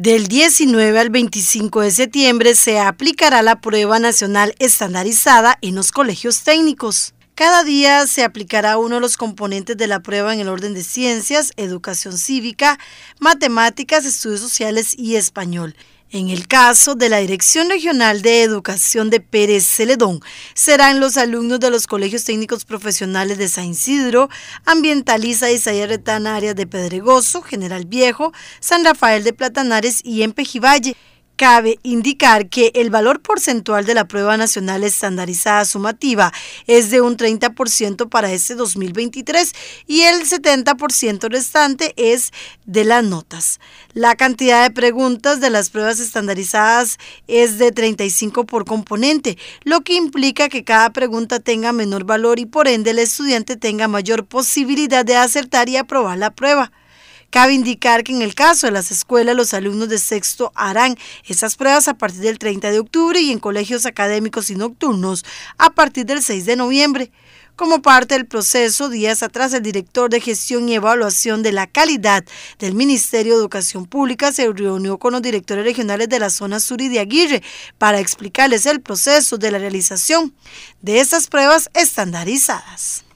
Del 19 al 25 de septiembre se aplicará la prueba nacional estandarizada en los colegios técnicos. Cada día se aplicará uno de los componentes de la prueba en el orden de ciencias, educación cívica, matemáticas, estudios sociales y español. En el caso de la Dirección Regional de Educación de Pérez Celedón, serán los alumnos de los colegios técnicos profesionales de San Isidro, Ambientaliza y Sayaretan, áreas de Pedregoso, General Viejo, San Rafael de Platanares y Empejiballe. Cabe indicar que el valor porcentual de la prueba nacional estandarizada sumativa es de un 30% para este 2023 y el 70% restante es de las notas. La cantidad de preguntas de las pruebas estandarizadas es de 35 por componente, lo que implica que cada pregunta tenga menor valor y por ende el estudiante tenga mayor posibilidad de acertar y aprobar la prueba. Cabe indicar que en el caso de las escuelas, los alumnos de sexto harán esas pruebas a partir del 30 de octubre y en colegios académicos y nocturnos a partir del 6 de noviembre. Como parte del proceso, días atrás el director de gestión y evaluación de la calidad del Ministerio de Educación Pública se reunió con los directores regionales de la zona sur y de Aguirre para explicarles el proceso de la realización de estas pruebas estandarizadas.